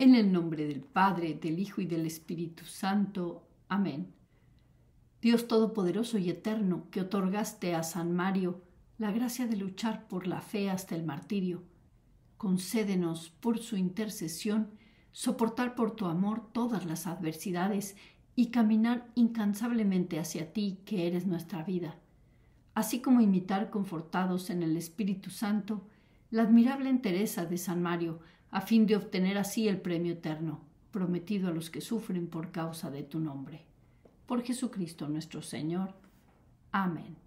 En el nombre del Padre, del Hijo y del Espíritu Santo. Amén. Dios Todopoderoso y Eterno, que otorgaste a San Mario la gracia de luchar por la fe hasta el martirio, concédenos por su intercesión soportar por tu amor todas las adversidades y caminar incansablemente hacia ti, que eres nuestra vida, así como imitar confortados en el Espíritu Santo la admirable entereza de San Mario, a fin de obtener así el premio eterno, prometido a los que sufren por causa de tu nombre. Por Jesucristo nuestro Señor. Amén.